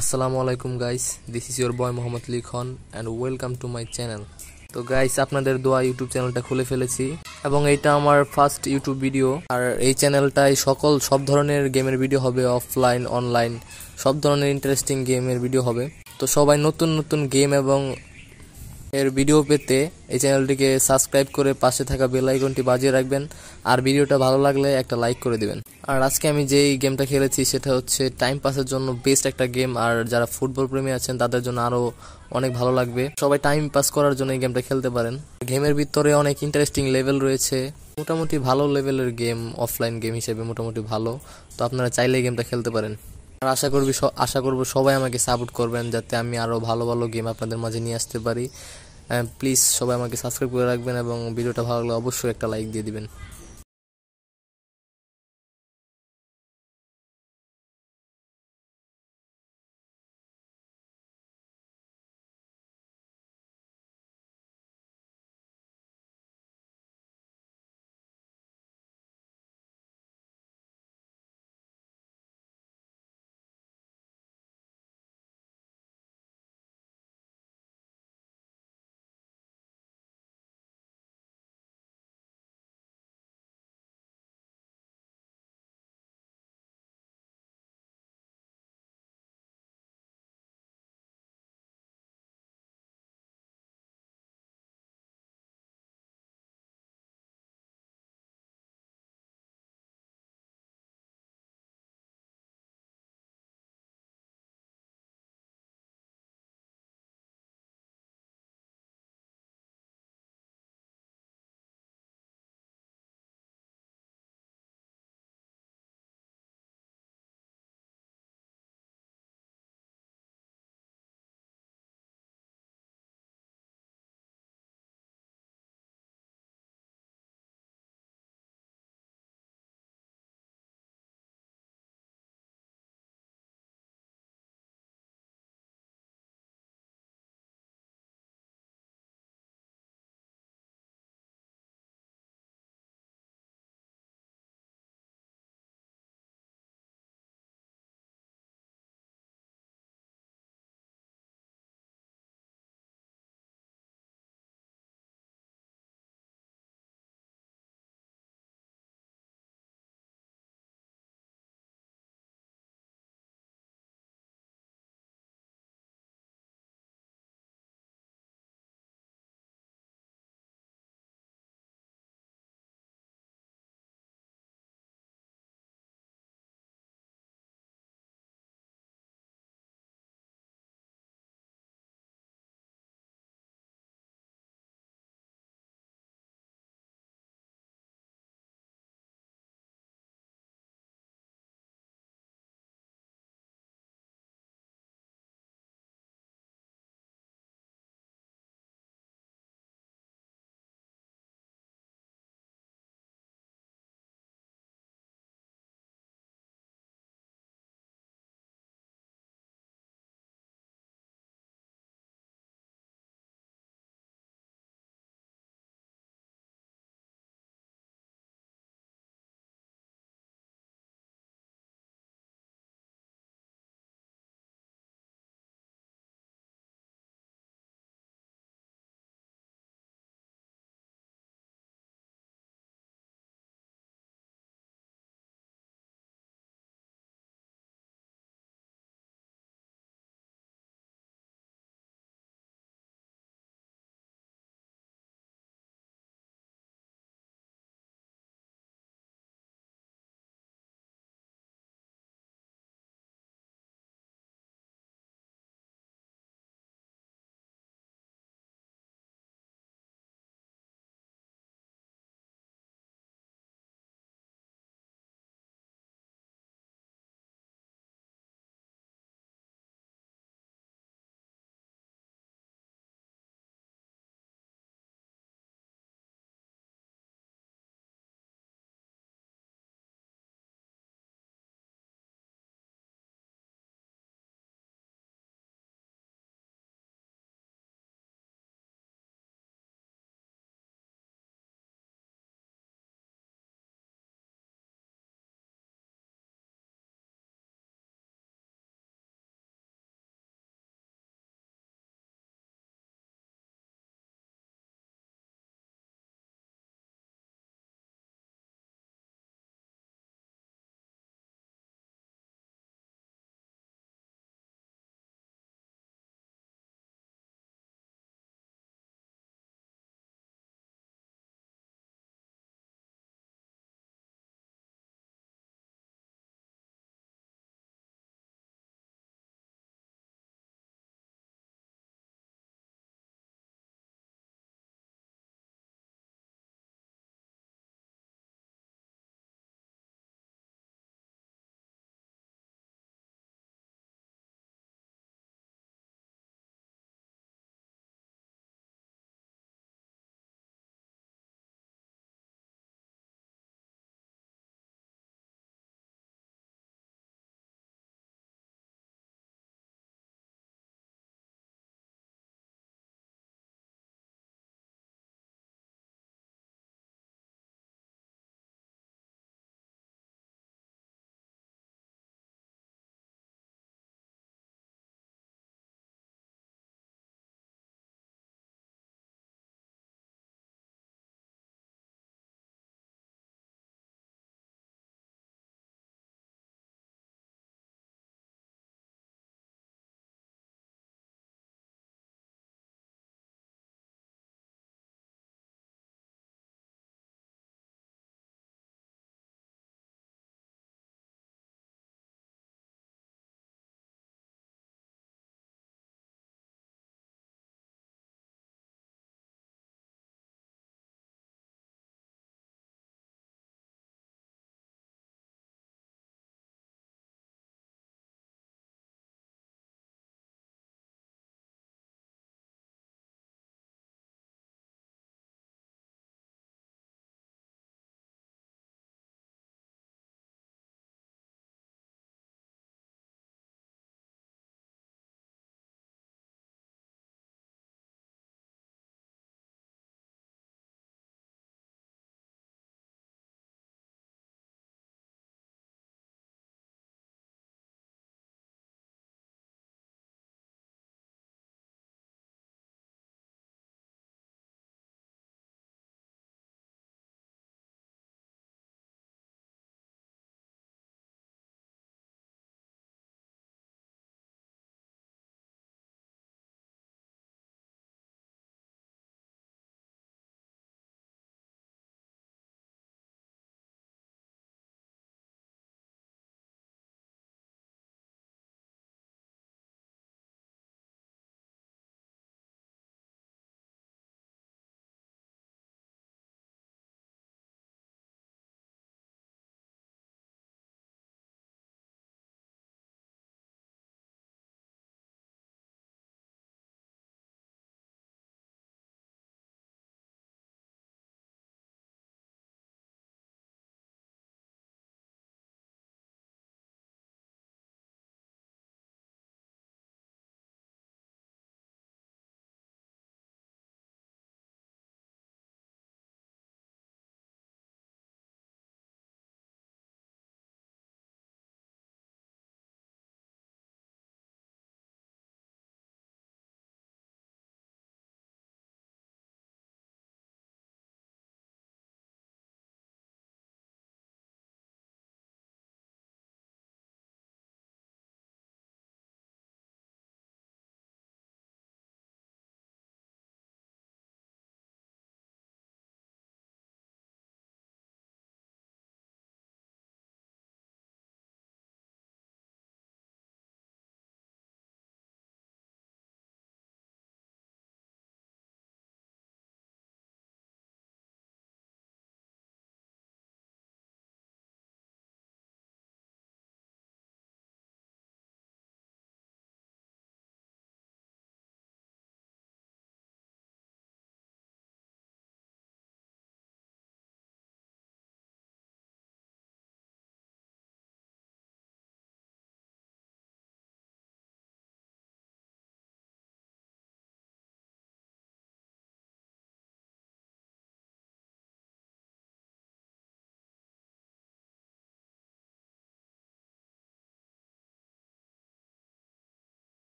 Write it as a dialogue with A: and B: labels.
A: আসসালামু আলাইকুম guys this is your boy Mohammad Likhon and welcome to my channel তো guys আপনাদের দোয়া ইউটিউব চ্যানেলটা খুলে ফেলেছি এবং এটা আমার ফার্স্ট ইউটিউব ভিডিও আর এই চ্যানেলটায় সকল সব ধরনের গেমের ভিডিও হবে অফলাইন অনলাইন সব ধরনের ইন্টারেস্টিং গেমের ভিডিও হবে তো সবাই নতুন নতুন গেম এবং এর ভিডিও পেতে এই চ্যানেলটিকে সাবস্ক্রাইব করে পাশে থাকা বেল আইকনটি বাজিয়ে রাখবেন আর ভিডিওটা ভালো লাগলে একটা লাইক করে দেবেন আর আজকে আমি যেই গেমটা খেলেছি সেটা হচ্ছে টাইম পাসের জন্য বেস্ট একটা গেম আর যারা ফুটবল প্রেমী আছেন তাদের জন্য আরও অনেক ভালো লাগবে সবাই টাইম পাস করার জন্য এই গেমটা খেলতে পারেন গেমের ভিতরে অনেক ইন্টারেস্টিং লেভেল রয়েছে মোটামুটি ভালো লেভেলের গেম অফলাইন গেম হিসেবে মোটামুটি ভালো তো আপনারা চাইলে এই গেমটা খেলতে পারেন আর আশা করবি আশা করবো সবাই আমাকে সাপোর্ট করবেন যাতে আমি আরও ভালো ভালো গেম আপনাদের মাঝে নিয়ে আসতে পারি প্লিজ সবাই আমাকে সাবস্ক্রাইব করে রাখবেন এবং ভিডিওটা ভালো লাগলে অবশ্যই একটা লাইক দিয়ে দিবেন